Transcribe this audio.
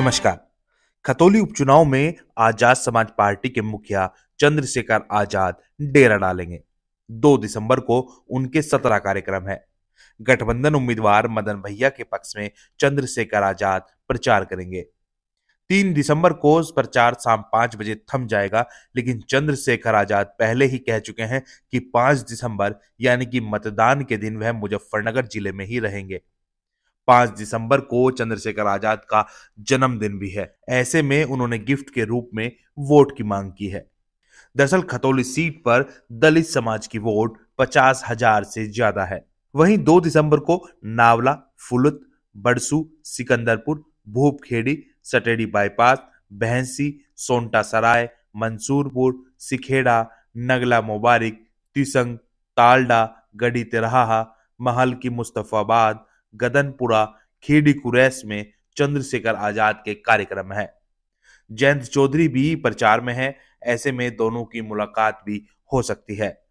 नमस्कार खतौली उपचुनाव में आजाद समाज पार्टी के मुखिया चंद्रशेखर आजाद डेरा डालेंगे 2 दिसंबर को उनके सत्रह कार्यक्रम है गठबंधन उम्मीदवार मदन भैया के पक्ष में चंद्रशेखर आजाद प्रचार करेंगे 3 दिसंबर को प्रचार शाम पांच बजे थम जाएगा लेकिन चंद्रशेखर आजाद पहले ही कह चुके हैं कि 5 दिसंबर यानी कि मतदान के दिन वह मुजफ्फरनगर जिले में ही रहेंगे पांच दिसंबर को चंद्रशेखर आजाद का जन्मदिन भी है ऐसे में उन्होंने गिफ्ट के रूप में वोट की मांग की है दरअसल खतौली सीट पर दलित समाज की वोट पचास हजार से ज्यादा है वहीं दो दिसंबर को नावला फुलत बड़सू सिकंदरपुर भूपखेड़ी सटेडी बाईपास बहंसी सोनटा सराय मंसूरपुर सिखेड़ा नगला मुबारक तिसंग तालडा गढ़ी तिरहा महल की मुस्तफ़ाबाद गदनपुरा खेडी कुरैस में चंद्रशेखर आजाद के कार्यक्रम है जयंत चौधरी भी प्रचार में है ऐसे में दोनों की मुलाकात भी हो सकती है